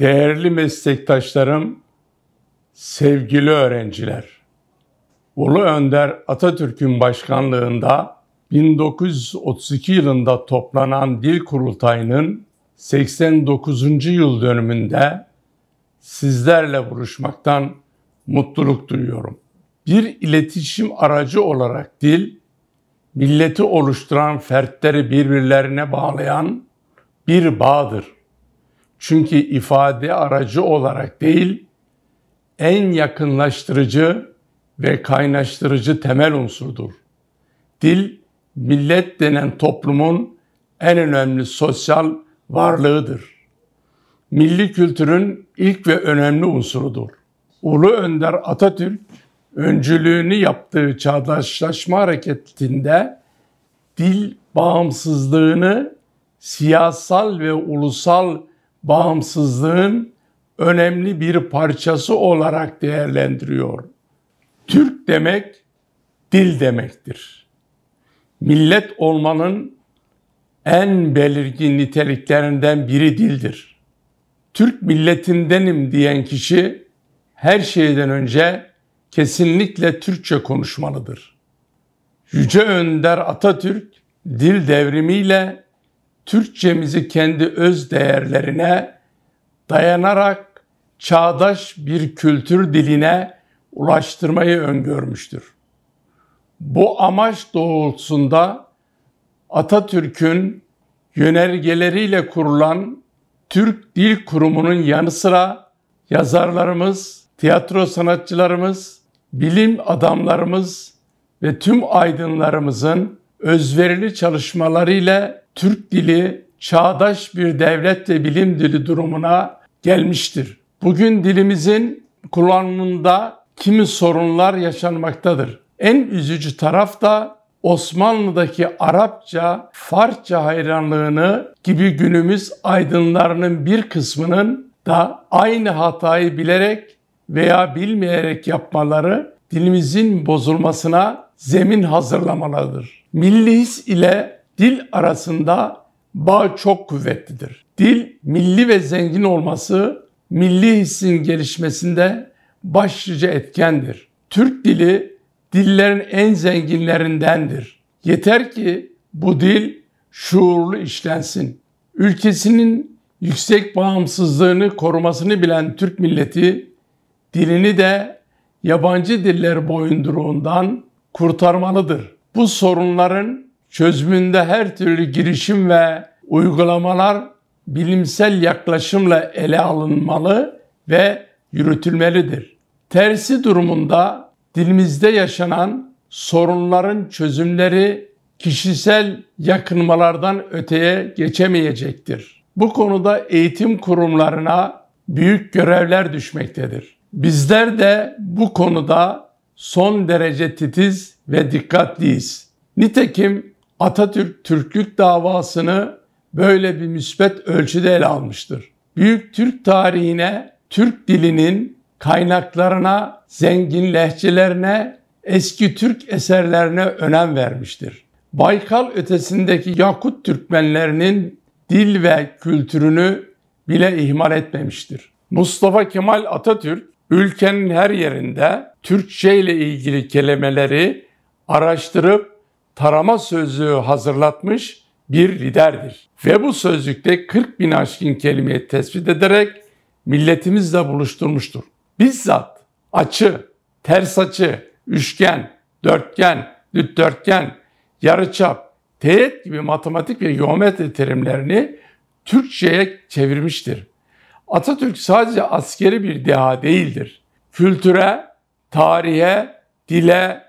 Değerli meslektaşlarım, sevgili öğrenciler. Ulu Önder Atatürk'ün başkanlığında 1932 yılında toplanan Dil Kurultayı'nın 89. yıl dönümünde sizlerle buluşmaktan mutluluk duyuyorum. Bir iletişim aracı olarak dil, milleti oluşturan fertleri birbirlerine bağlayan bir bağdır çünkü ifade aracı olarak değil, en yakınlaştırıcı ve kaynaştırıcı temel unsurdur. Dil, millet denen toplumun en önemli sosyal varlığıdır. Milli kültürün ilk ve önemli unsurudur. Ulu Önder Atatürk, öncülüğünü yaptığı çağdaşlaşma hareketinde dil bağımsızlığını siyasal ve ulusal bağımsızlığın önemli bir parçası olarak değerlendiriyor. Türk demek dil demektir. Millet olmanın en belirgin niteliklerinden biri dildir. Türk milletindenim diyen kişi her şeyden önce kesinlikle Türkçe konuşmalıdır. Yüce Önder Atatürk dil devrimiyle Türkçemizi kendi öz değerlerine dayanarak çağdaş bir kültür diline ulaştırmayı öngörmüştür. Bu amaç doğrultusunda Atatürk'ün yönergeleriyle kurulan Türk Dil Kurumu'nun yanı sıra yazarlarımız, tiyatro sanatçılarımız, bilim adamlarımız ve tüm aydınlarımızın özverili çalışmalarıyla Türk dili çağdaş bir devlet bilim dili durumuna gelmiştir. Bugün dilimizin kullanımında kimi sorunlar yaşanmaktadır. En üzücü taraf da Osmanlı'daki Arapça, Farsça hayranlığını gibi günümüz aydınlarının bir kısmının da aynı hatayı bilerek veya bilmeyerek yapmaları dilimizin bozulmasına zemin hazırlamalıdır. Milli his ile dil arasında bağ çok kuvvetlidir. Dil milli ve zengin olması milli hissin gelişmesinde başlıca etkendir. Türk dili dillerin en zenginlerindendir. Yeter ki bu dil şuurlu işlensin. Ülkesinin yüksek bağımsızlığını korumasını bilen Türk milleti dilini de yabancı diller boyunduruğundan kurtarmalıdır. Bu sorunların çözümünde her türlü girişim ve uygulamalar bilimsel yaklaşımla ele alınmalı ve yürütülmelidir. Tersi durumunda dilimizde yaşanan sorunların çözümleri kişisel yakınmalardan öteye geçemeyecektir. Bu konuda eğitim kurumlarına büyük görevler düşmektedir. Bizler de bu konuda son derece titiz ve dikkatliyiz. Nitekim Atatürk Türklük davasını böyle bir müsbet ölçüde ele almıştır. Büyük Türk tarihine, Türk dilinin kaynaklarına, zengin lehçelerine, eski Türk eserlerine önem vermiştir. Baykal ötesindeki Yakut Türkmenlerinin dil ve kültürünü bile ihmal etmemiştir. Mustafa Kemal Atatürk ülkenin her yerinde Türkçe ile ilgili kelimeleri araştırıp tarama sözlüğü hazırlatmış bir liderdir. Ve bu sözlükte 40 bin aşkın kelime tespit ederek milletimizle buluşturmuştur. Bizzat açı, ters açı, üçgen, dörtgen, dikdörtgen, yarıçap, teğet gibi matematik ve geometri terimlerini Türkçe'ye çevirmiştir. Atatürk sadece askeri bir deha değildir. Kültüre, tarihe, dile,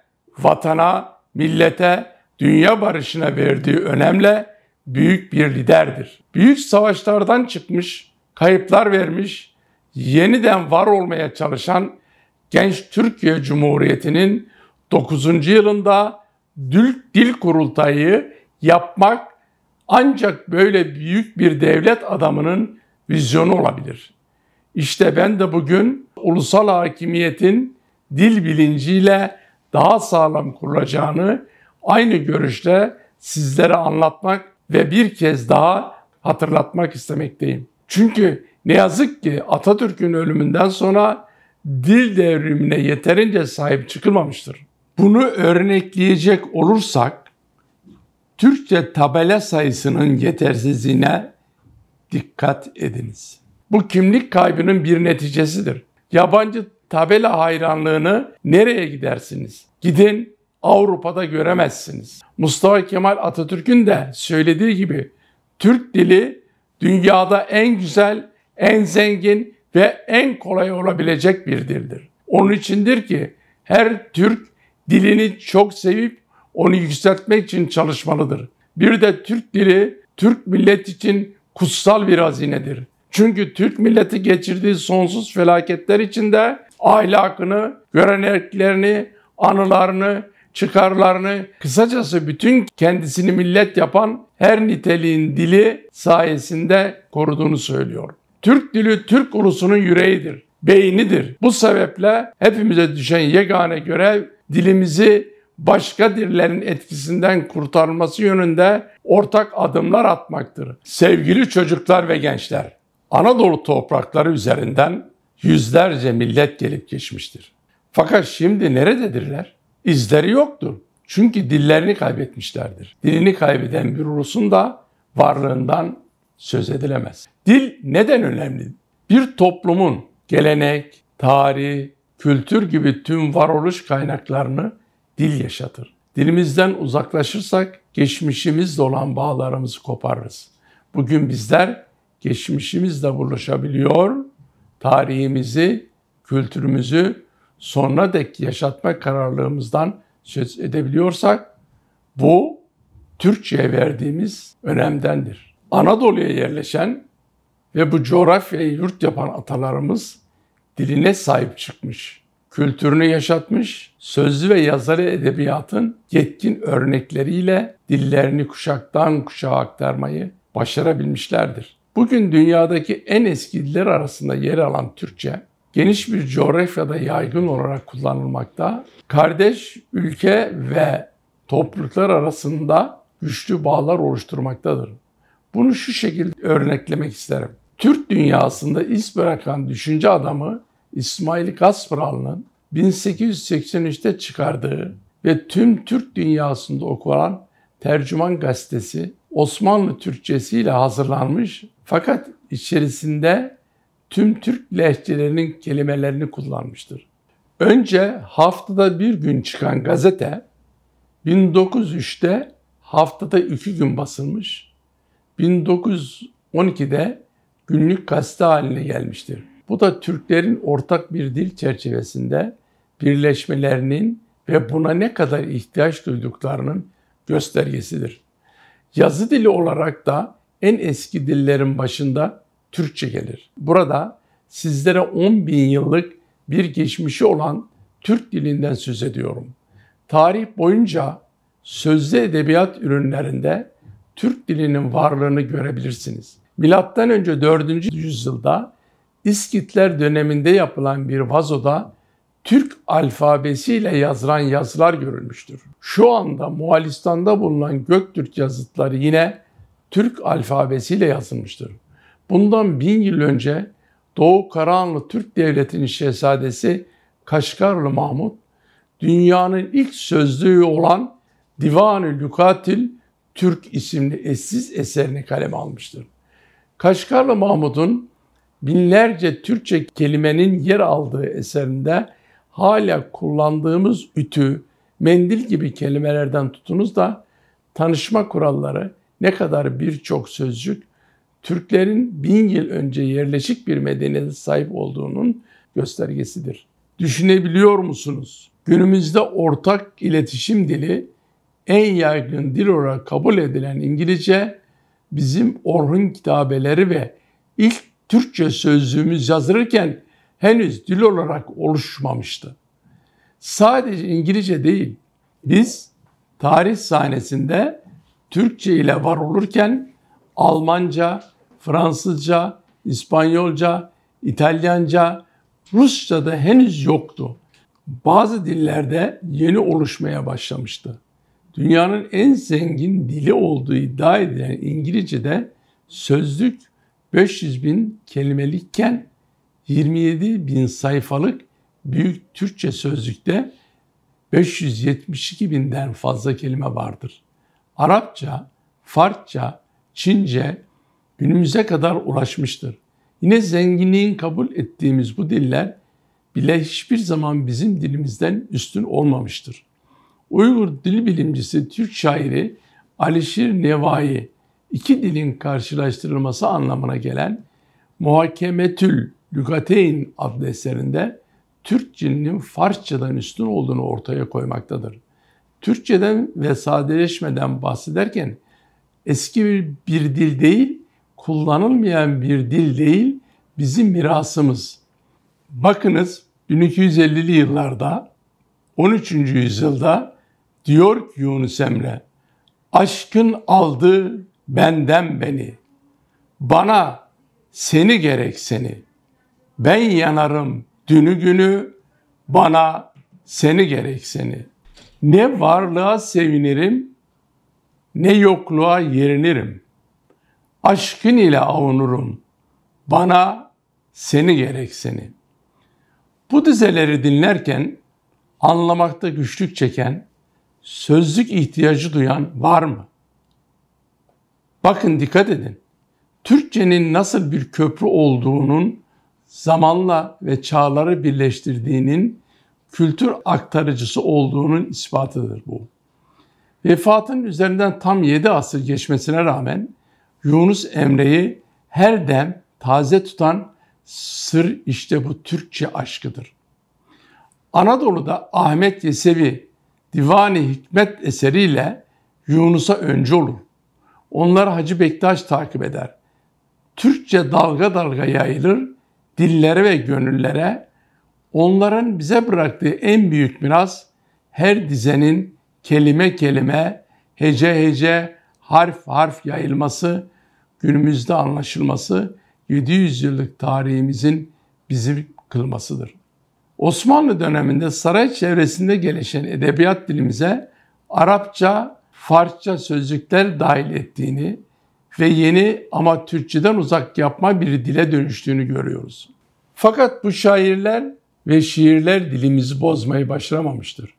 vatana, millete, dünya barışına verdiği önemle büyük bir liderdir. Büyük savaşlardan çıkmış, kayıplar vermiş, yeniden var olmaya çalışan genç Türkiye Cumhuriyeti'nin 9. yılında Dülk Dil Kurultayı yapmak ancak böyle büyük bir devlet adamının vizyonu olabilir. İşte ben de bugün ulusal hakimiyetin dil bilinciyle daha sağlam kurulacağını aynı görüşte sizlere anlatmak ve bir kez daha hatırlatmak istemekteyim. Çünkü ne yazık ki Atatürk'ün ölümünden sonra dil devrimine yeterince sahip çıkılmamıştır. Bunu örnekleyecek olursak Türkçe tabela sayısının yetersizliğine dikkat ediniz. Bu kimlik kaybının bir neticesidir. Yabancı tabela hayranlığını nereye gidersiniz? Gidin Avrupa'da göremezsiniz. Mustafa Kemal Atatürk'ün de söylediği gibi Türk dili dünyada en güzel, en zengin ve en kolay olabilecek bir dildir. Onun içindir ki her Türk dilini çok sevip onu yükseltmek için çalışmalıdır. Bir de Türk dili Türk millet için kutsal bir hazinedir. Çünkü Türk milleti geçirdiği sonsuz felaketler içinde ahlakını, göreneklerini, anılarını çıkarlarını, kısacası bütün kendisini millet yapan her niteliğin dili sayesinde koruduğunu söylüyor. Türk dili Türk ulusunun yüreğidir, beynidir. Bu sebeple hepimize düşen yegane görev dilimizi başka dillerin etkisinden kurtarması yönünde ortak adımlar atmaktır. Sevgili çocuklar ve gençler, Anadolu toprakları üzerinden yüzlerce millet gelip geçmiştir. Fakat şimdi nerededirler? izleri yoktur. Çünkü dillerini kaybetmişlerdir. Dilini kaybeden bir ulusun da varlığından söz edilemez. Dil neden önemli? Bir toplumun gelenek, tarih, kültür gibi tüm varoluş kaynaklarını dil yaşatır. Dilimizden uzaklaşırsak geçmişimizle olan bağlarımızı koparırız. Bugün bizler geçmişimizle buluşabiliyor, tarihimizi, kültürümüzü sonuna dek yaşatma kararlılığımızdan söz edebiliyorsak bu Türkçe'ye verdiğimiz önemdendir. Anadolu'ya yerleşen ve bu coğrafyayı yurt yapan atalarımız diline sahip çıkmış, kültürünü yaşatmış, sözlü ve yazarı edebiyatın yetkin örnekleriyle dillerini kuşaktan kuşağa aktarmayı başarabilmişlerdir. Bugün dünyadaki en eski diller arasında yer alan Türkçe, geniş bir coğrafyada yaygın olarak kullanılmakta. Kardeş ülke ve topluluklar arasında güçlü bağlar oluşturmaktadır. Bunu şu şekilde örneklemek isterim. Türk dünyasında iz bırakan düşünce adamı İsmail Kaspralı'nın 1883'te çıkardığı ve tüm Türk dünyasında okunan Tercüman Gazetesi Osmanlı Türkçesi ile hazırlanmış fakat içerisinde tüm Türk lehçelerinin kelimelerini kullanmıştır. Önce haftada bir gün çıkan gazete 1903'te haftada iki gün basılmış, 1912'de günlük gazete haline gelmiştir. Bu da Türklerin ortak bir dil çerçevesinde birleşmelerinin ve buna ne kadar ihtiyaç duyduklarının göstergesidir. Yazı dili olarak da en eski dillerin başında Türkçe gelir. Burada sizlere 10 bin yıllık bir geçmişi olan Türk dilinden söz ediyorum. Tarih boyunca sözlü edebiyat ürünlerinde Türk dilinin varlığını görebilirsiniz. Milattan önce 4. yüzyılda İskitler döneminde yapılan bir vazoda Türk alfabesiyle yazılan yazılar görülmüştür. Şu anda Moğolistan'da bulunan Göktürk yazıtları yine Türk alfabesiyle yazılmıştır. Bundan bin yıl önce Doğu Karahanlı Türk Devleti'nin şehzadesi Kaşgarlı Mahmud, dünyanın ilk sözlüğü olan Divan-ı Lukatil Türk isimli eşsiz eserini kaleme almıştır. Kaşgarlı Mahmud'un binlerce Türkçe kelimenin yer aldığı eserinde hala kullandığımız ütü, mendil gibi kelimelerden tutunuz da tanışma kuralları ne kadar birçok sözcük Türklerin bin yıl önce yerleşik bir medeniyete sahip olduğunun göstergesidir. Düşünebiliyor musunuz? Günümüzde ortak iletişim dili en yaygın dil olarak kabul edilen İngilizce, bizim Orhun kitabeleri ve ilk Türkçe sözlüğümüz yazılırken henüz dil olarak oluşmamıştı. Sadece İngilizce değil, biz tarih sahnesinde Türkçe ile var olurken Almanca, Fransızca, İspanyolca, İtalyanca, Rusça da henüz yoktu. Bazı dillerde yeni oluşmaya başlamıştı. Dünyanın en zengin dili olduğu iddia edilen İngilizce'de sözlük 500 bin kelimelikken 27 bin sayfalık büyük Türkçe sözlükte 572 binden fazla kelime vardır. Arapça, Farsça, Çince günümüze kadar uğraşmıştır. Yine zenginliğin kabul ettiğimiz bu diller bile hiçbir zaman bizim dilimizden üstün olmamıştır. Uygur dil bilimcisi, Türk şairi Alişir Nevai, iki dilin karşılaştırılması anlamına gelen Muhakemetül Lügateyn adlı eserinde Türk Türkçenin Farsçadan üstün olduğunu ortaya koymaktadır. Türkçeden ve sadeleşmeden bahsederken eski bir, bir dil değil, kullanılmayan bir dil değil, bizim mirasımız. Bakınız 1250'li yıllarda 13. yüzyılda diyor ki Yunus Emre, aşkın aldı benden beni, bana seni gerek seni, ben yanarım dünü günü, bana seni gerek seni. Ne varlığa sevinirim ne yokluğa yerinirim. Aşkın ile avunurum. Bana seni gerek seni. Bu dizeleri dinlerken anlamakta güçlük çeken, sözlük ihtiyacı duyan var mı? Bakın dikkat edin. Türkçenin nasıl bir köprü olduğunun zamanla ve çağları birleştirdiğinin kültür aktarıcısı olduğunun ispatıdır bu. Vefatının üzerinden tam 7 asır geçmesine rağmen Yunus Emre'yi her dem taze tutan sır işte bu Türkçe aşkıdır. Anadolu'da Ahmet Yesevi Divani Hikmet eseriyle Yunus'a öncü olur. Onları Hacı Bektaş takip eder. Türkçe dalga dalga yayılır dillere ve gönüllere. Onların bize bıraktığı en büyük miras her dizenin kelime kelime, hece hece, harf harf yayılması, günümüzde anlaşılması 700 yıllık tarihimizin bizi kılmasıdır. Osmanlı döneminde saray çevresinde gelişen edebiyat dilimize Arapça, Farsça sözcükler dahil ettiğini ve yeni ama Türkçeden uzak yapma bir dile dönüştüğünü görüyoruz. Fakat bu şairler ve şiirler dilimizi bozmayı başaramamıştır.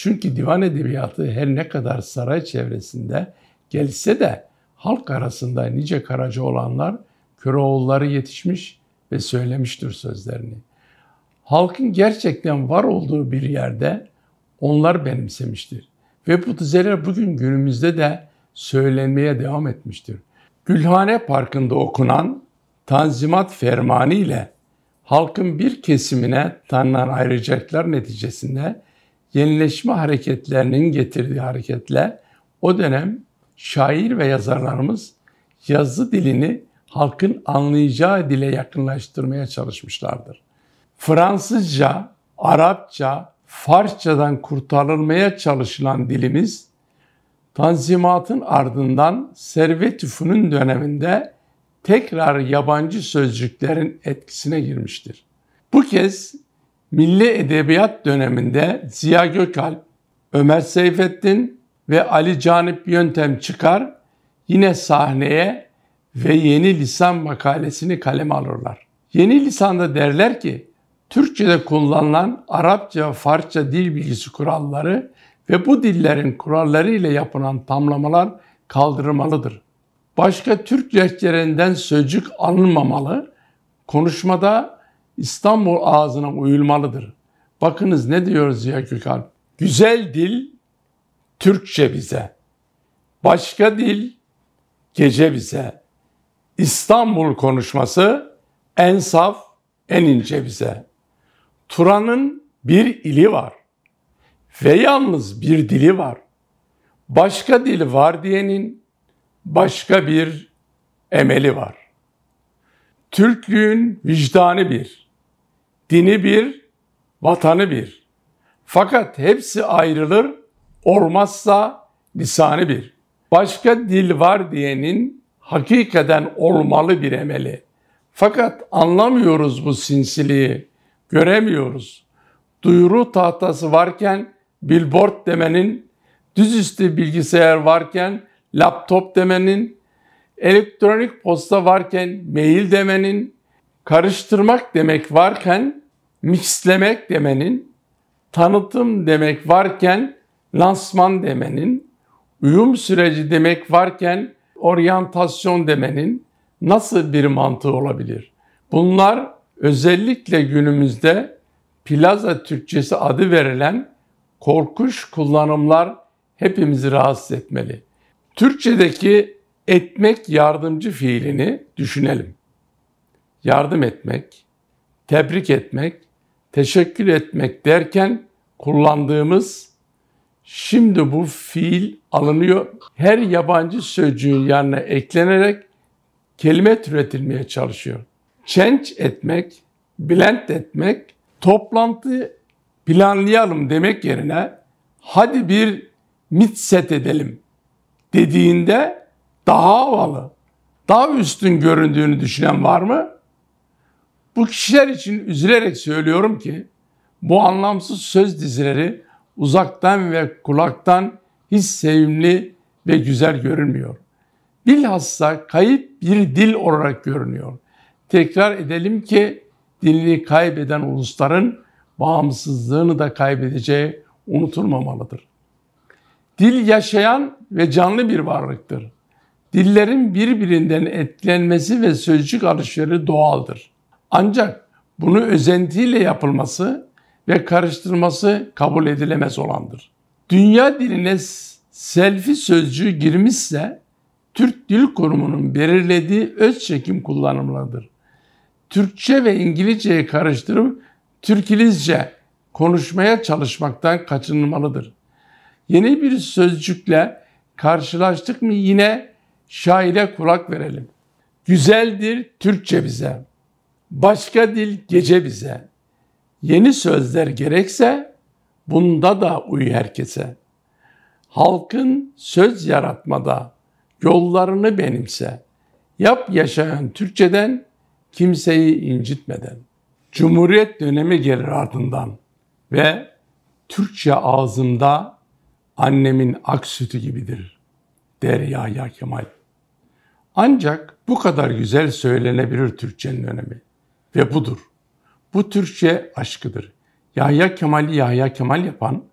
Çünkü divan edebiyatı her ne kadar saray çevresinde gelse de halk arasında nice karaca olanlar Köroğulları yetişmiş ve söylemiştir sözlerini. Halkın gerçekten var olduğu bir yerde onlar benimsemiştir. Ve bu dizeler bugün günümüzde de söylenmeye devam etmiştir. Gülhane Parkı'nda okunan Tanzimat Fermanı ile halkın bir kesimine tanınan ayrıcalıklar neticesinde yenileşme hareketlerinin getirdiği hareketler o dönem şair ve yazarlarımız yazı dilini halkın anlayacağı dile yakınlaştırmaya çalışmışlardır. Fransızca, Arapça, Farsçadan kurtarılmaya çalışılan dilimiz Tanzimatın ardından Servet Üfünün döneminde tekrar yabancı sözcüklerin etkisine girmiştir. Bu kez Milli Edebiyat döneminde Ziya Gökalp, Ömer Seyfettin ve Ali Canip Yöntem çıkar yine sahneye ve Yeni Lisan makalesini kaleme alırlar. Yeni Lisan'da derler ki Türkçe'de kullanılan Arapça ve Farsça dil bilgisi kuralları ve bu dillerin kuralları ile yapılan tamlamalar kaldırılmalıdır. Başka Türk lehçelerinden sözcük alınmamalı, konuşmada İstanbul ağzına uyulmalıdır. Bakınız ne diyor Ziya Gökalp? Güzel dil Türkçe bize. Başka dil gece bize. İstanbul konuşması en saf, en ince bize. Turan'ın bir ili var ve yalnız bir dili var. Başka dil var diyenin başka bir emeli var. Türklüğün vicdanı bir.'' Dini bir, vatanı bir. Fakat hepsi ayrılır, olmazsa lisanı bir. Başka dil var diyenin hakikaten olmalı bir emeli. Fakat anlamıyoruz bu sinsiliği, göremiyoruz. Duyuru tahtası varken billboard demenin, düzüstü bilgisayar varken laptop demenin, elektronik posta varken mail demenin, karıştırmak demek varken mixlemek demenin, tanıtım demek varken lansman demenin, uyum süreci demek varken oryantasyon demenin nasıl bir mantığı olabilir? Bunlar özellikle günümüzde plaza Türkçesi adı verilen korkuş kullanımlar hepimizi rahatsız etmeli. Türkçedeki etmek yardımcı fiilini düşünelim yardım etmek, tebrik etmek, teşekkür etmek derken kullandığımız şimdi bu fiil alınıyor. Her yabancı sözcüğün yanına eklenerek kelime türetilmeye çalışıyor. Change etmek, blend etmek, toplantı planlayalım demek yerine hadi bir mit set edelim dediğinde daha havalı, daha üstün göründüğünü düşünen var mı? Bu kişiler için üzülerek söylüyorum ki bu anlamsız söz dizileri uzaktan ve kulaktan hiç sevimli ve güzel görünmüyor. Bilhassa kayıp bir dil olarak görünüyor. Tekrar edelim ki dilini kaybeden ulusların bağımsızlığını da kaybedeceği unutulmamalıdır. Dil yaşayan ve canlı bir varlıktır. Dillerin birbirinden etkilenmesi ve sözcük alışverişi doğaldır. Ancak bunu özentiyle yapılması ve karıştırması kabul edilemez olandır. Dünya diline selfie sözcüğü girmişse Türk Dil Kurumu'nun belirlediği öz çekim kullanımlarıdır. Türkçe ve İngilizceyi karıştırıp Türkilizce konuşmaya çalışmaktan kaçınılmalıdır. Yeni bir sözcükle karşılaştık mı yine şaire kulak verelim. Güzeldir Türkçe bize. Başka dil gece bize. Yeni sözler gerekse bunda da uy herkese. Halkın söz yaratmada yollarını benimse. Yap yaşayan Türkçeden kimseyi incitmeden. Cumhuriyet dönemi gelir ardından ve Türkçe ağzımda annemin ak sütü gibidir der Yahya Kemal. Ancak bu kadar güzel söylenebilir Türkçenin önemi ve budur. Bu Türkçe aşkıdır. Yahya Kemal'i Yahya Kemal yapan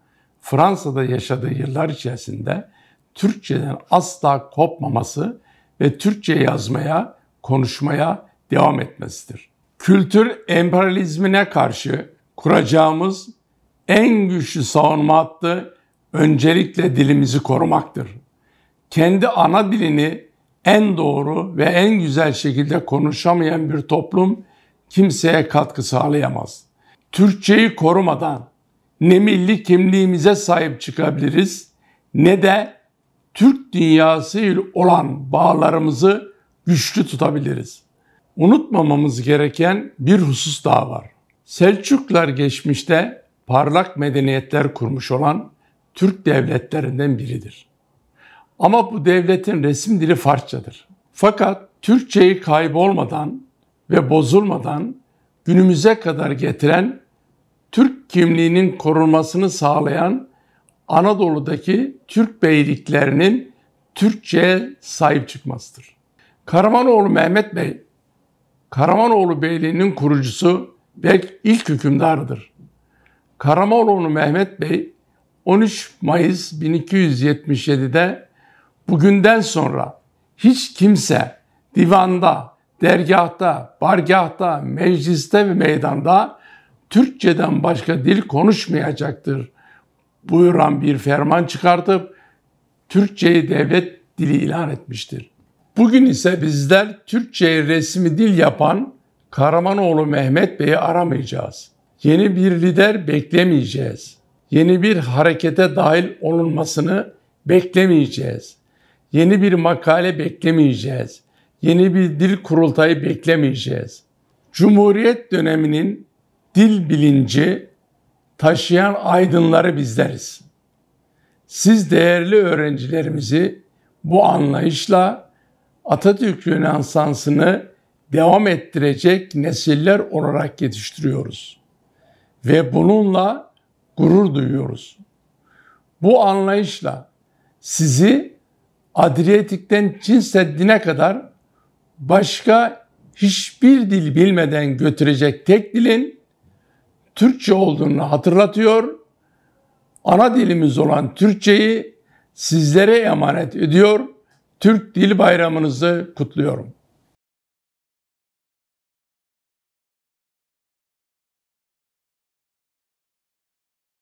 Fransa'da yaşadığı yıllar içerisinde Türkçeden asla kopmaması ve Türkçe yazmaya, konuşmaya devam etmesidir. Kültür emperyalizmine karşı kuracağımız en güçlü savunma hattı öncelikle dilimizi korumaktır. Kendi ana dilini en doğru ve en güzel şekilde konuşamayan bir toplum kimseye katkı sağlayamaz. Türkçeyi korumadan ne milli kimliğimize sahip çıkabiliriz ne de Türk dünyası ile olan bağlarımızı güçlü tutabiliriz. Unutmamamız gereken bir husus daha var. Selçuklar geçmişte parlak medeniyetler kurmuş olan Türk devletlerinden biridir. Ama bu devletin resim dili Farsçadır. Fakat Türkçeyi kaybolmadan ve bozulmadan günümüze kadar getiren Türk kimliğinin korunmasını sağlayan Anadolu'daki Türk beyliklerinin Türkçe'ye sahip çıkmasıdır. Karamanoğlu Mehmet Bey, Karamanoğlu Beyliği'nin kurucusu ve ilk hükümdarıdır. Karamanoğlu Mehmet Bey 13 Mayıs 1277'de bugünden sonra hiç kimse divanda, dergahta, bargahta, mecliste ve meydanda Türkçeden başka dil konuşmayacaktır buyuran bir ferman çıkartıp Türkçeyi devlet dili ilan etmiştir. Bugün ise bizler Türkçeyi resmi dil yapan Karamanoğlu Mehmet Bey'i aramayacağız. Yeni bir lider beklemeyeceğiz. Yeni bir harekete dahil olunmasını beklemeyeceğiz. Yeni bir makale beklemeyeceğiz yeni bir dil kurultayı beklemeyeceğiz. Cumhuriyet döneminin dil bilinci taşıyan aydınları bizleriz. Siz değerli öğrencilerimizi bu anlayışla Atatürk Rönesansı'nı devam ettirecek nesiller olarak yetiştiriyoruz. Ve bununla gurur duyuyoruz. Bu anlayışla sizi Adriyatik'ten Çin Seddi'ne kadar başka hiçbir dil bilmeden götürecek tek dilin Türkçe olduğunu hatırlatıyor. Ana dilimiz olan Türkçeyi sizlere emanet ediyor. Türk Dil Bayramınızı kutluyorum.